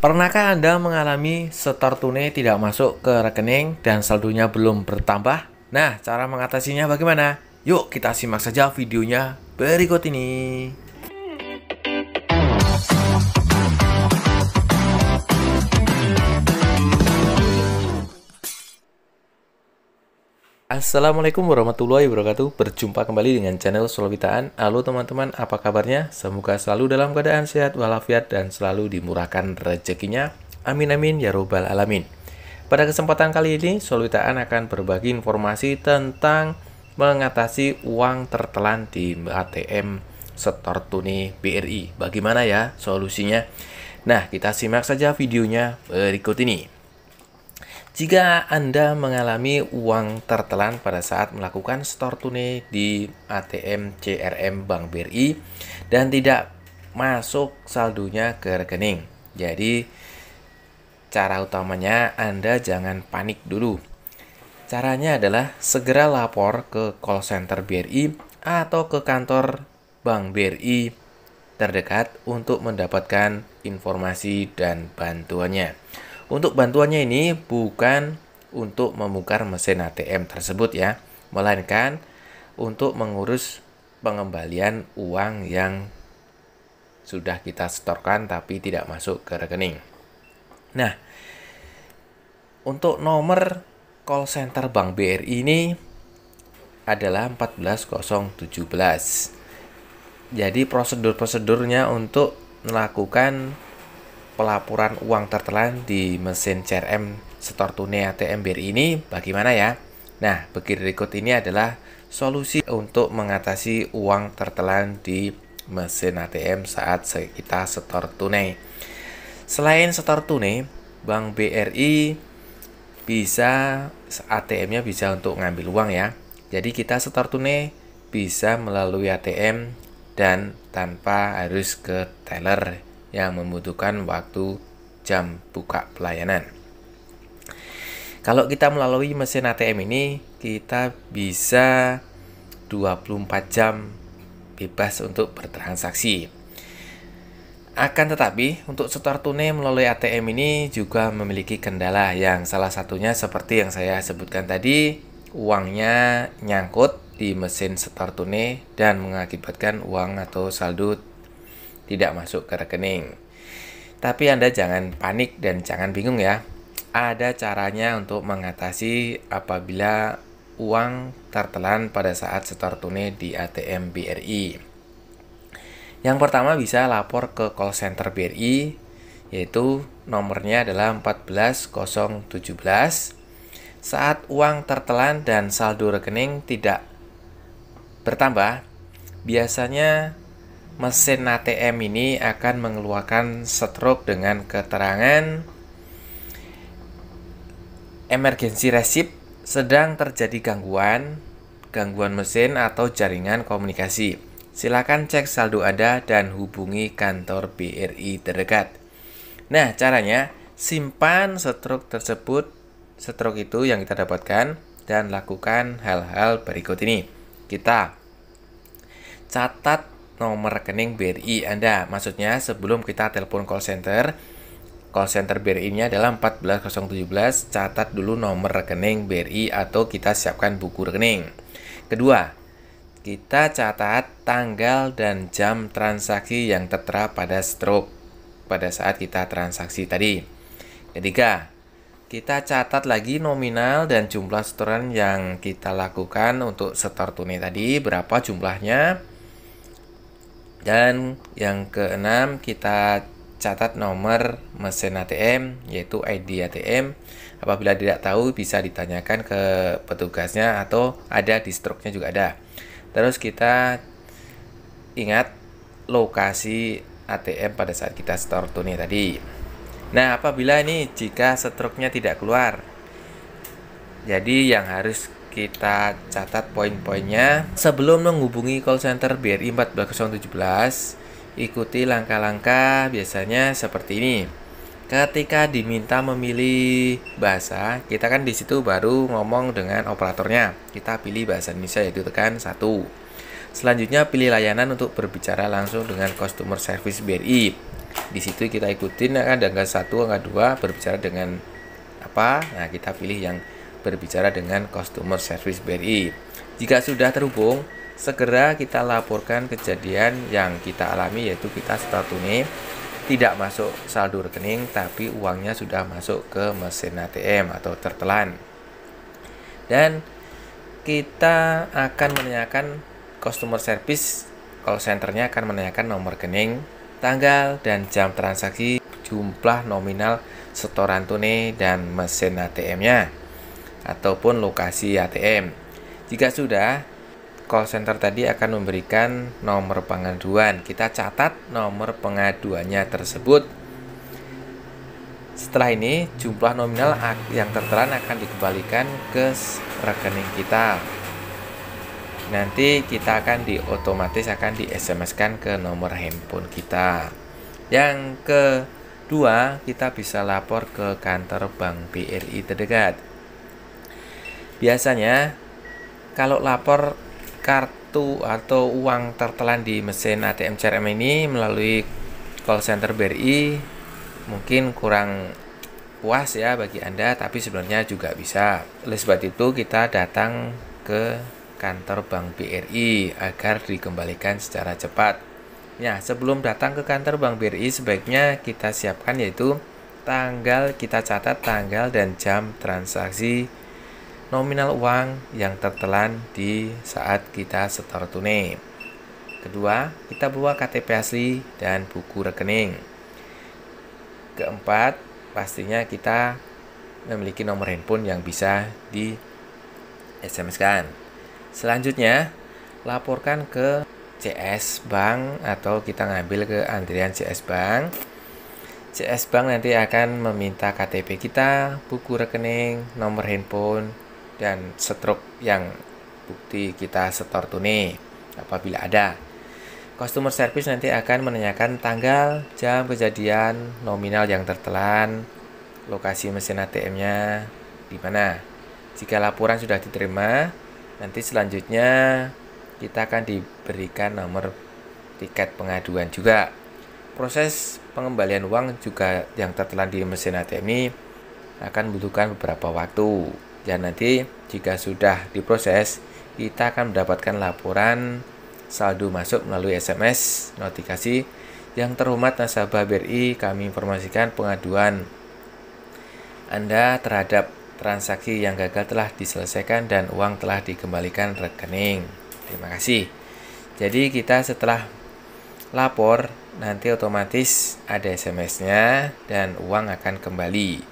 Pernahkah Anda mengalami setor tunai tidak masuk ke rekening dan saldonya belum bertambah? Nah, cara mengatasinya bagaimana? Yuk kita simak saja videonya berikut ini. Assalamualaikum warahmatullahi wabarakatuh Berjumpa kembali dengan channel Solwitaan. Halo teman-teman, apa kabarnya? Semoga selalu dalam keadaan sehat walafiat Dan selalu dimurahkan rezekinya Amin amin ya robbal alamin Pada kesempatan kali ini Solwitaan akan berbagi informasi tentang Mengatasi uang tertelan di ATM Setor tunai BRI Bagaimana ya solusinya? Nah kita simak saja videonya berikut ini jika Anda mengalami uang tertelan pada saat melakukan store tunai di ATM CRM Bank BRI dan tidak masuk saldonya ke rekening. Jadi cara utamanya Anda jangan panik dulu. Caranya adalah segera lapor ke call center BRI atau ke kantor Bank BRI terdekat untuk mendapatkan informasi dan bantuannya. Untuk bantuannya ini bukan untuk membongkar mesin ATM tersebut ya, melainkan untuk mengurus pengembalian uang yang sudah kita setorkan tapi tidak masuk ke rekening. Nah, untuk nomor call center Bank BRI ini adalah 14017. Jadi prosedur-prosedurnya untuk melakukan pelaporan uang tertelan di mesin CRM Setor Tunai ATM BRI ini bagaimana ya? Nah, berikut ini adalah solusi untuk mengatasi uang tertelan di mesin ATM saat kita setor tunai. Selain setor tunai, Bank BRI bisa ATM-nya bisa untuk ngambil uang ya. Jadi kita setor tunai bisa melalui ATM dan tanpa harus ke teller yang membutuhkan waktu jam buka pelayanan. Kalau kita melalui mesin ATM ini, kita bisa 24 jam bebas untuk bertransaksi. Akan tetapi, untuk setor tunai melalui ATM ini juga memiliki kendala yang salah satunya seperti yang saya sebutkan tadi, uangnya nyangkut di mesin setor tunai dan mengakibatkan uang atau saldo tidak masuk ke rekening. Tapi Anda jangan panik dan jangan bingung ya. Ada caranya untuk mengatasi apabila uang tertelan pada saat setor tunai di ATM BRI. Yang pertama bisa lapor ke call center BRI yaitu nomornya adalah 14017 saat uang tertelan dan saldo rekening tidak bertambah biasanya mesin ATM ini akan mengeluarkan stroke dengan keterangan emergency receipt sedang terjadi gangguan gangguan mesin atau jaringan komunikasi. Silakan cek saldo Anda dan hubungi kantor BRI terdekat. Nah, caranya simpan stroke tersebut, stroke itu yang kita dapatkan dan lakukan hal-hal berikut ini. Kita catat nomor rekening BRI Anda. Maksudnya sebelum kita telepon call center, call center BRI-nya adalah 14017, catat dulu nomor rekening BRI atau kita siapkan buku rekening. Kedua, kita catat tanggal dan jam transaksi yang tertera pada stroke pada saat kita transaksi tadi. Ketiga, kita catat lagi nominal dan jumlah setoran yang kita lakukan untuk setor tunai tadi, berapa jumlahnya, dan yang keenam kita catat nomor mesin ATM yaitu ID ATM. Apabila tidak tahu bisa ditanyakan ke petugasnya atau ada di struknya juga ada. Terus kita ingat lokasi ATM pada saat kita store tunai tadi. Nah, apabila ini jika struknya tidak keluar. Jadi yang harus kita catat poin-poinnya. Sebelum menghubungi call center BRI 14017, ikuti langkah-langkah biasanya seperti ini. Ketika diminta memilih bahasa, kita kan di situ baru ngomong dengan operatornya. Kita pilih bahasa Indonesia yaitu tekan satu. Selanjutnya pilih layanan untuk berbicara langsung dengan customer service BRI. Di situ kita ikutin ada angka satu, angka dua berbicara dengan apa? Nah, kita pilih yang berbicara dengan customer service BRI. Jika sudah terhubung, segera kita laporkan kejadian yang kita alami yaitu kita setelah tunai tidak masuk saldo rekening tapi uangnya sudah masuk ke mesin ATM atau tertelan. Dan kita akan menanyakan customer service call centernya akan menanyakan nomor rekening, tanggal dan jam transaksi, jumlah nominal setoran tunai dan mesin ATM-nya ataupun lokasi ATM. Jika sudah, call center tadi akan memberikan nomor pengaduan. Kita catat nomor pengaduannya tersebut. Setelah ini, jumlah nominal yang tertera akan dikembalikan ke rekening kita. Nanti kita akan di otomatis akan di SMS-kan ke nomor handphone kita. Yang kedua, kita bisa lapor ke kantor Bank BRI terdekat Biasanya kalau lapor kartu atau uang tertelan di mesin ATM CRM ini melalui call center BRI mungkin kurang puas ya bagi Anda tapi sebenarnya juga bisa. Oleh sebab itu kita datang ke kantor Bank BRI agar dikembalikan secara cepat. Ya, sebelum datang ke kantor Bank BRI sebaiknya kita siapkan yaitu tanggal kita catat tanggal dan jam transaksi nominal uang yang tertelan di saat kita setor tunai. Kedua, kita bawa KTP asli dan buku rekening. Keempat, pastinya kita memiliki nomor handphone yang bisa di SMS-kan. Selanjutnya, laporkan ke CS Bank atau kita ngambil ke antrian CS Bank. CS Bank nanti akan meminta KTP kita, buku rekening, nomor handphone, dan stroke yang bukti kita setor tunai apabila ada. Customer service nanti akan menanyakan tanggal, jam kejadian, nominal yang tertelan, lokasi mesin ATM-nya di mana. Jika laporan sudah diterima, nanti selanjutnya kita akan diberikan nomor tiket pengaduan juga. Proses pengembalian uang juga yang tertelan di mesin ATM ini akan membutuhkan beberapa waktu. Dan nanti jika sudah diproses, kita akan mendapatkan laporan saldo masuk melalui SMS notifikasi yang terhormat nasabah BRI kami informasikan pengaduan Anda terhadap transaksi yang gagal telah diselesaikan dan uang telah dikembalikan rekening. Terima kasih. Jadi kita setelah lapor nanti otomatis ada SMS-nya dan uang akan kembali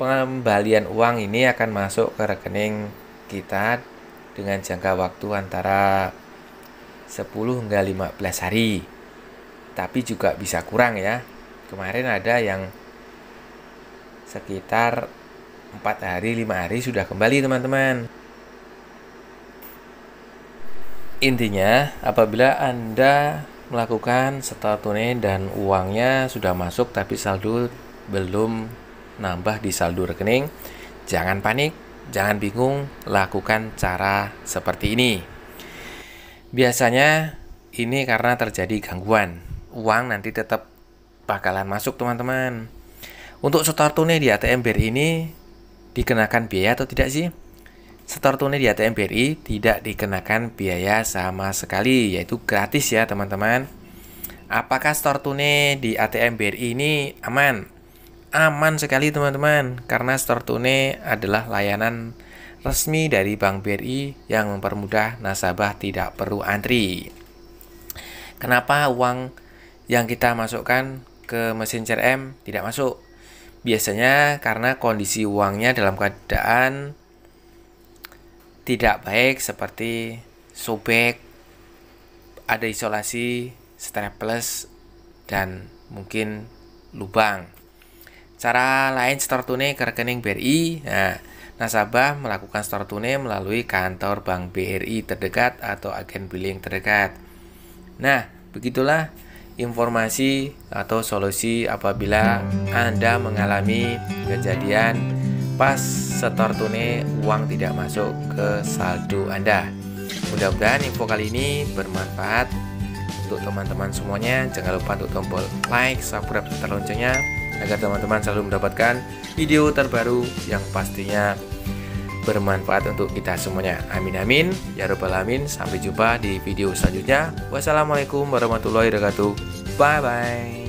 pengembalian uang ini akan masuk ke rekening kita dengan jangka waktu antara 10 hingga 15 hari. Tapi juga bisa kurang ya. Kemarin ada yang sekitar 4 hari, 5 hari sudah kembali teman-teman. Intinya, apabila Anda melakukan setor tunai dan uangnya sudah masuk tapi saldo belum nambah di saldo rekening. Jangan panik, jangan bingung, lakukan cara seperti ini. Biasanya ini karena terjadi gangguan. Uang nanti tetap bakalan masuk teman-teman. Untuk setor tunai di ATM BRI ini dikenakan biaya atau tidak sih? Setor tunai di ATM BRI tidak dikenakan biaya sama sekali, yaitu gratis ya teman-teman. Apakah setor tunai di ATM BRI ini aman? aman sekali teman-teman karena store tune adalah layanan resmi dari Bank BRI yang mempermudah nasabah tidak perlu antri. Kenapa uang yang kita masukkan ke mesin CRM tidak masuk? Biasanya karena kondisi uangnya dalam keadaan tidak baik seperti sobek, ada isolasi, strapless, dan mungkin lubang. Cara lain store tunai ke rekening BRI. Nah, nasabah melakukan store tunai melalui kantor bank BRI terdekat atau agen billing terdekat. Nah, begitulah informasi atau solusi apabila Anda mengalami kejadian pas setor tunai uang tidak masuk ke saldo Anda. Mudah-mudahan info kali ini bermanfaat untuk teman-teman semuanya. Jangan lupa untuk tombol like, subscribe, serta loncengnya agar teman-teman selalu mendapatkan video terbaru yang pastinya bermanfaat untuk kita semuanya. Amin amin ya robbal alamin. Sampai jumpa di video selanjutnya. Wassalamualaikum warahmatullahi wabarakatuh. Bye bye.